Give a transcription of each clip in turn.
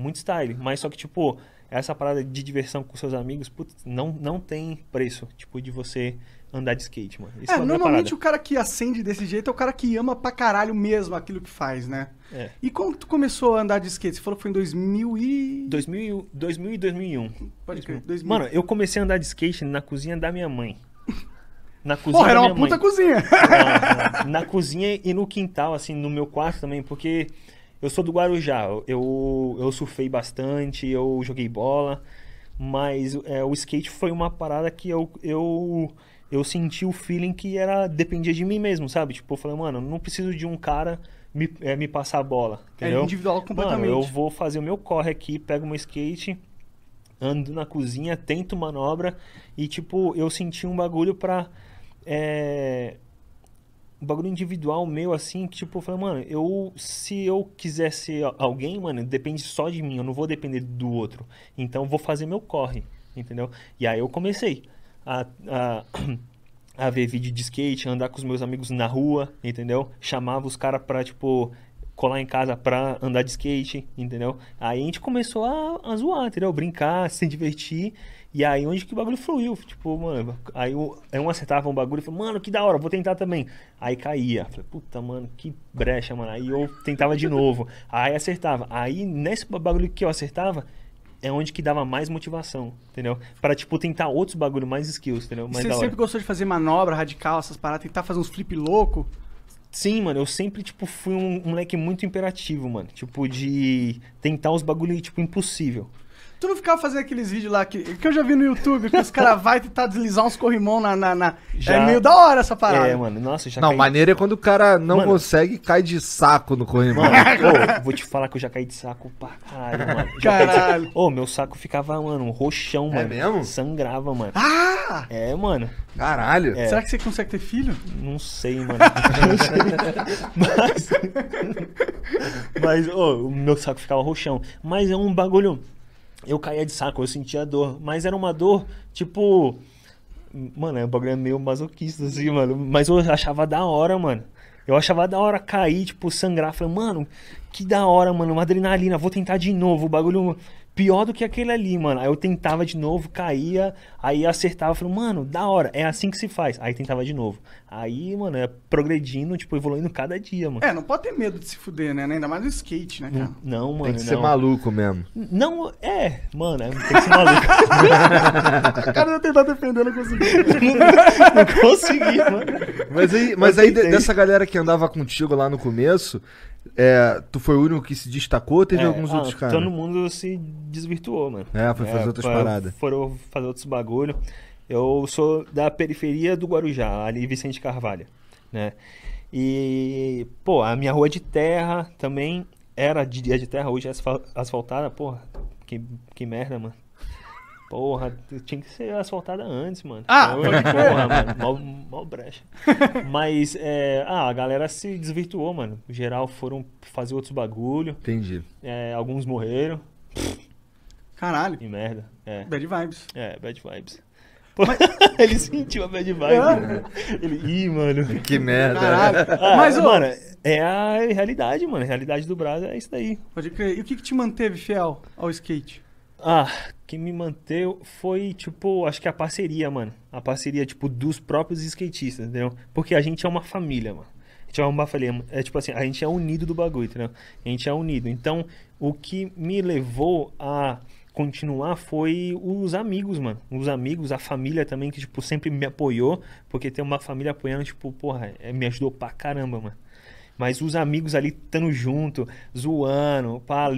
muito style. Mas só que, tipo, essa parada de diversão com seus amigos, putz, não, não tem preço, tipo, de você andar de skate, mano. Isso é, é normalmente o cara que acende desse jeito é o cara que ama pra caralho mesmo aquilo que faz, né? É. E quando tu começou a andar de skate? Você falou que foi em 2000 e... 2000, 2000 e 2001. Pode crer, 2000. Mano, eu comecei a andar de skate na cozinha da minha mãe. Na cozinha Porra, era uma mãe. puta cozinha. na cozinha e no quintal, assim, no meu quarto também, porque eu sou do Guarujá, eu, eu surfei bastante, eu joguei bola, mas é, o skate foi uma parada que eu, eu, eu senti o feeling que era dependia de mim mesmo, sabe? Tipo, eu falei, mano, não preciso de um cara me, é, me passar a bola, é entendeu? É individual completamente. Mano, eu vou fazer o meu corre aqui, pego meu skate, ando na cozinha, tento manobra e, tipo, eu senti um bagulho pra... É um bagulho individual meu, assim, que, tipo, eu falei, mano, eu, se eu quiser ser alguém, mano, depende só de mim, eu não vou depender do outro. Então, vou fazer meu corre, entendeu? E aí eu comecei a, a, a ver vídeo de skate, andar com os meus amigos na rua, entendeu? Chamava os caras pra, tipo, colar em casa pra andar de skate, entendeu? Aí a gente começou a, a zoar, entendeu? Brincar, se divertir. E aí onde que o bagulho fluiu? Tipo, mano, aí um acertava um bagulho e falou, mano, que da hora, vou tentar também. Aí caía. Falei, puta, mano, que brecha, mano. Aí eu tentava de novo. Aí acertava. Aí nesse bagulho que eu acertava, é onde que dava mais motivação, entendeu? Para tipo, tentar outros bagulho, mais skills, entendeu? Mais você sempre gostou de fazer manobra radical, essas paradas, tentar fazer uns flip louco? Sim, mano, eu sempre, tipo, fui um moleque muito imperativo, mano. Tipo, de tentar os bagulho, tipo, impossível. Tu não ficava fazendo aqueles vídeos lá que, que eu já vi no YouTube, que os caras vão tentar deslizar uns corrimão na. na, na... É já... É meio da hora essa parada. É, mano, nossa, já Não, caí... maneiro é quando o cara não mano... consegue cai de saco no corrimão. Mano, oh, vou te falar que eu já caí de saco pra caralho, mano. caralho. Ô, de... oh, meu saco ficava, mano, um roxão, é mano. É mesmo? Sangrava, mano. Ah! É, mano. Caralho. É. Será que você consegue ter filho? Não sei, mano. mas. mas, ô, oh, o meu saco ficava roxão. Mas é um bagulho eu caía de saco, eu sentia dor. Mas era uma dor, tipo. Mano, é um bagulho meio masoquista, assim, mano. Mas eu achava da hora, mano. Eu achava da hora cair, tipo, sangrar. Falei, mano, que da hora, mano. Uma adrenalina, vou tentar de novo. O bagulho pior do que aquele ali, mano. Aí eu tentava de novo, caía, aí acertava, falou mano, da hora, é assim que se faz. Aí tentava de novo. Aí, mano, é progredindo, tipo, evoluindo cada dia, mano. É, não pode ter medo de se fuder, né? Ainda mais no skate, né, cara? Não, não mano. Tem que não. ser maluco mesmo. Não, é, mano, é, tem que ser maluco. o cara ia tentar defender, não consegui. não, não consegui, mano. Mas aí, mas aí dessa galera que andava contigo lá no começo, é, tu foi o único que se destacou ou teve é, alguns ah, outros caras? Todo mundo se desvirtuou, mano. É, foi fazer é, outras foi, paradas. Foram fazer outros bagulho. Eu sou da periferia do Guarujá, ali Vicente Carvalho, né? E, pô, a minha rua de terra também era de, de terra, hoje é asfaltada, porra, que, que merda, mano. Porra, tinha que ser asfaltada antes, mano. Ah! porra, mano, mal, brecha. Mas, é, ah, a galera se desvirtuou, mano. O geral foram fazer outros bagulho. Entendi. É, alguns morreram. Caralho. Que merda. É. Bad vibes. É, bad vibes. Mas... ele sentiu a bad vibe. Ele, ih, mano. Que merda. Ah, Mas, ô... mano, é a realidade, mano. A realidade do Brasil é isso daí. Pode crer. E o que, que te manteve fiel ao skate? Ah, que me manteu foi, tipo, acho que a parceria, mano. A parceria, tipo, dos próprios skatistas, entendeu? Porque a gente é uma família, mano. A gente é uma família. É tipo assim, a gente é unido do bagulho, entendeu? A gente é unido. Então, o que me levou a continuar foi os amigos, mano. Os amigos, a família também, que, tipo, sempre me apoiou. Porque ter uma família apoiando, tipo, porra, é, me ajudou pra caramba, mano. Mas os amigos ali estando junto, zoando, pá,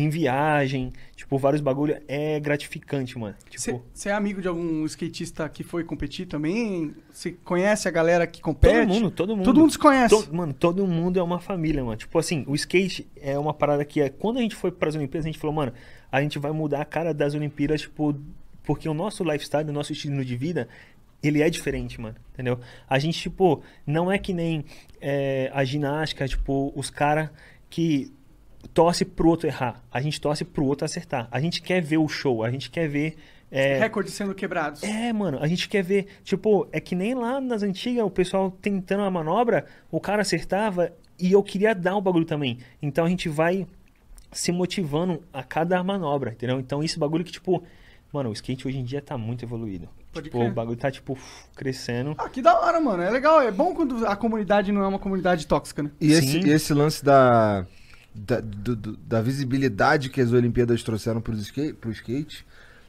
em viagem, tipo, vários bagulho. É gratificante, mano. Você tipo... é amigo de algum skatista que foi competir também? Você conhece a galera que compete? Todo mundo, todo mundo. Todo mundo se conhece. mano, todo mundo é uma família, mano. Tipo assim, o skate é uma parada que é. Quando a gente foi para as Olimpíadas, a gente falou, mano, a gente vai mudar a cara das Olimpíadas, tipo. Porque o nosso lifestyle, o nosso estilo de vida, ele é diferente, mano, entendeu? A gente, tipo, não é que nem é, a ginástica, tipo, os caras que torce pro outro errar, a gente torce pro outro acertar. A gente quer ver o show, a gente quer ver. É... Recordes sendo quebrados. É, mano, a gente quer ver. Tipo, é que nem lá nas antigas, o pessoal tentando a manobra, o cara acertava e eu queria dar o bagulho também. Então a gente vai se motivando a cada manobra, entendeu? Então esse bagulho que, tipo, mano, o skate hoje em dia tá muito evoluído. tipo, o bagulho tá, tipo, crescendo. Ah, que da hora, mano. É legal. É bom quando a comunidade não é uma comunidade tóxica, né? E esse, esse, lance da, da, do, da visibilidade que as Olimpíadas trouxeram para o skate, skate,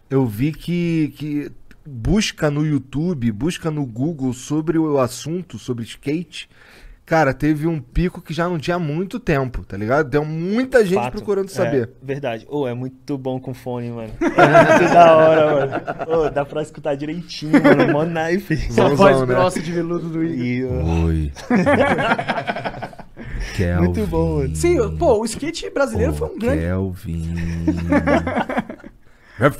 eu vi que, que busca no YouTube, busca no Google sobre o assunto, sobre skate, cara, teve um pico que já não tinha muito tempo, tá ligado? Deu muita gente Fato. procurando é, saber. É, verdade. Ô, oh, é muito bom com fone, mano. É muito da hora, mano. Ô, oh, dá pra escutar direitinho, mano. Mó knife. Só voz né? grossa de veludo do Igor. Oi. Kelvin. Muito bom, Sim, pô, o skate brasileiro o foi um grande. Kelvin.